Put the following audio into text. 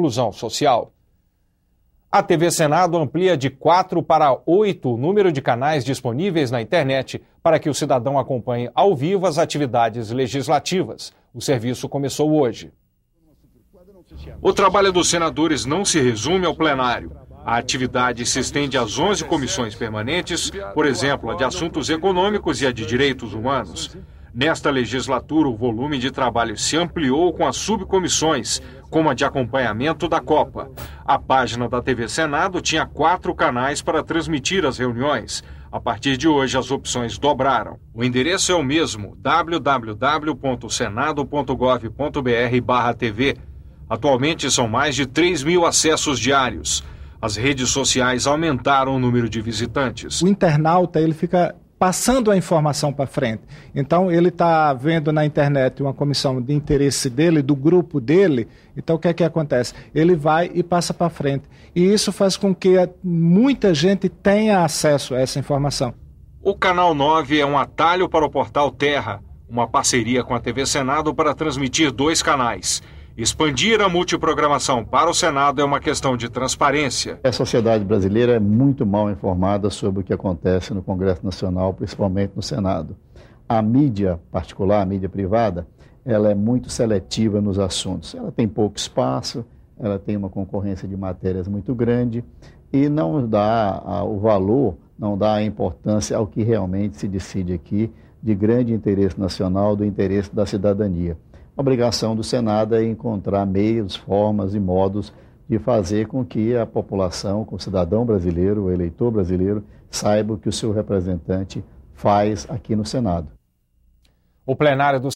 inclusão social. A TV Senado amplia de 4 para 8 o número de canais disponíveis na internet para que o cidadão acompanhe ao vivo as atividades legislativas. O serviço começou hoje. O trabalho dos senadores não se resume ao plenário. A atividade se estende às 11 comissões permanentes, por exemplo, a de assuntos econômicos e a de direitos humanos. Nesta legislatura, o volume de trabalho se ampliou com as subcomissões, como a de acompanhamento da Copa. A página da TV Senado tinha quatro canais para transmitir as reuniões. A partir de hoje, as opções dobraram. O endereço é o mesmo: www.senado.gov.br/tv. Atualmente são mais de 3 mil acessos diários. As redes sociais aumentaram o número de visitantes. O internauta ele fica passando a informação para frente. Então, ele está vendo na internet uma comissão de interesse dele, do grupo dele. Então, o que é que acontece? Ele vai e passa para frente. E isso faz com que muita gente tenha acesso a essa informação. O Canal 9 é um atalho para o portal Terra, uma parceria com a TV Senado para transmitir dois canais. Expandir a multiprogramação para o Senado é uma questão de transparência. A sociedade brasileira é muito mal informada sobre o que acontece no Congresso Nacional, principalmente no Senado. A mídia particular, a mídia privada, ela é muito seletiva nos assuntos. Ela tem pouco espaço, ela tem uma concorrência de matérias muito grande e não dá o valor, não dá a importância ao que realmente se decide aqui de grande interesse nacional, do interesse da cidadania a obrigação do Senado é encontrar meios, formas e modos de fazer com que a população, com o cidadão brasileiro, o eleitor brasileiro, saiba o que o seu representante faz aqui no Senado. O plenário do